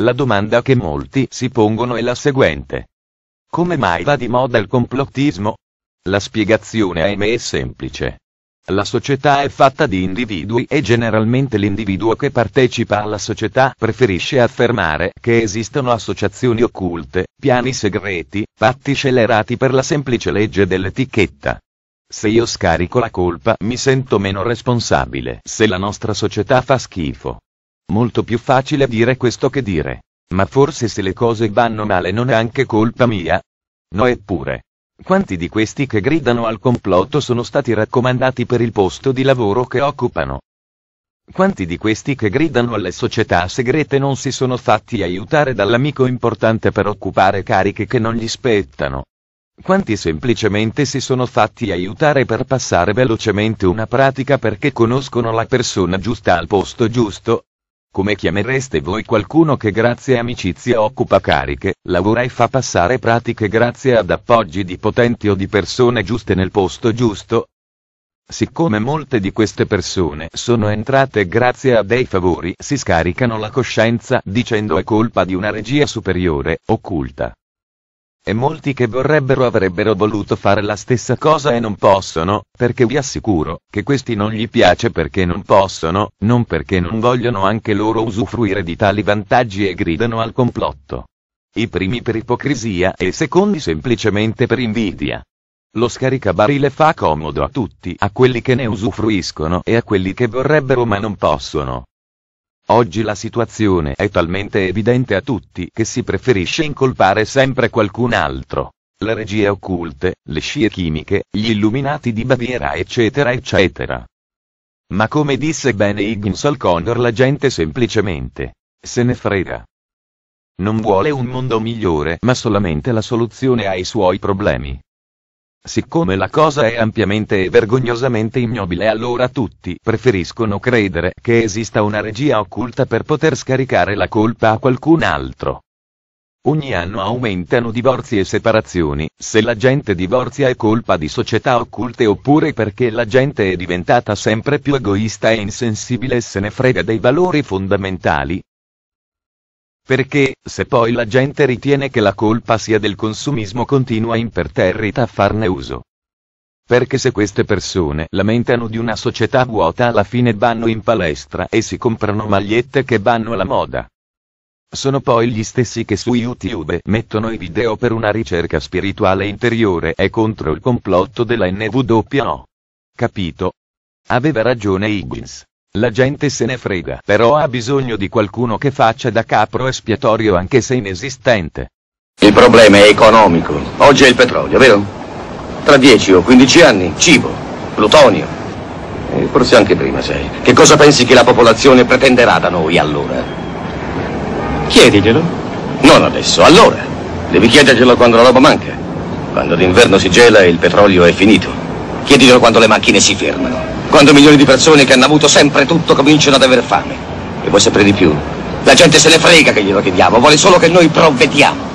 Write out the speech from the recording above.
La domanda che molti si pongono è la seguente. Come mai va di moda il complottismo? La spiegazione ahimè è semplice. La società è fatta di individui e generalmente l'individuo che partecipa alla società preferisce affermare che esistono associazioni occulte, piani segreti, patti scellerati per la semplice legge dell'etichetta. Se io scarico la colpa mi sento meno responsabile se la nostra società fa schifo. Molto più facile dire questo che dire. Ma forse se le cose vanno male non è anche colpa mia? No eppure. Quanti di questi che gridano al complotto sono stati raccomandati per il posto di lavoro che occupano? Quanti di questi che gridano alle società segrete non si sono fatti aiutare dall'amico importante per occupare cariche che non gli spettano? Quanti semplicemente si sono fatti aiutare per passare velocemente una pratica perché conoscono la persona giusta al posto giusto? Come chiamereste voi qualcuno che grazie a amicizie occupa cariche, lavora e fa passare pratiche grazie ad appoggi di potenti o di persone giuste nel posto giusto? Siccome molte di queste persone sono entrate grazie a dei favori, si scaricano la coscienza dicendo è colpa di una regia superiore, occulta. E molti che vorrebbero avrebbero voluto fare la stessa cosa e non possono, perché vi assicuro che questi non gli piace perché non possono, non perché non vogliono anche loro usufruire di tali vantaggi e gridano al complotto. I primi per ipocrisia e i secondi semplicemente per invidia. Lo scaricabarile fa comodo a tutti, a quelli che ne usufruiscono e a quelli che vorrebbero ma non possono. Oggi la situazione è talmente evidente a tutti che si preferisce incolpare sempre qualcun altro. Le regie occulte, le scie chimiche, gli illuminati di Baviera eccetera eccetera. Ma come disse bene Higgins al Connor la gente semplicemente se ne frega. Non vuole un mondo migliore ma solamente la soluzione ai suoi problemi. Siccome la cosa è ampiamente e vergognosamente ignobile allora tutti preferiscono credere che esista una regia occulta per poter scaricare la colpa a qualcun altro. Ogni anno aumentano divorzi e separazioni, se la gente divorzia è colpa di società occulte oppure perché la gente è diventata sempre più egoista e insensibile e se ne frega dei valori fondamentali, perché, se poi la gente ritiene che la colpa sia del consumismo continua imperterrita a farne uso. Perché se queste persone lamentano di una società vuota alla fine vanno in palestra e si comprano magliette che vanno alla moda. Sono poi gli stessi che su YouTube mettono i video per una ricerca spirituale interiore e contro il complotto della NWO. Capito? Aveva ragione Higgins. La gente se ne frega, però ha bisogno di qualcuno che faccia da capro espiatorio anche se inesistente. Il problema è economico. Oggi è il petrolio, vero? Tra 10 o 15 anni, cibo, plutonio. E forse anche prima, sai. Che cosa pensi che la popolazione pretenderà da noi allora? Chiediglielo. Non adesso, allora. Devi chiederglielo quando la roba manca. Quando d'inverno si gela e il petrolio è finito. Chiediglielo quando le macchine si fermano, quando milioni di persone che hanno avuto sempre tutto cominciano ad aver fame. E vuoi sapere di più? La gente se ne frega che glielo chiediamo, vuole solo che noi provvediamo.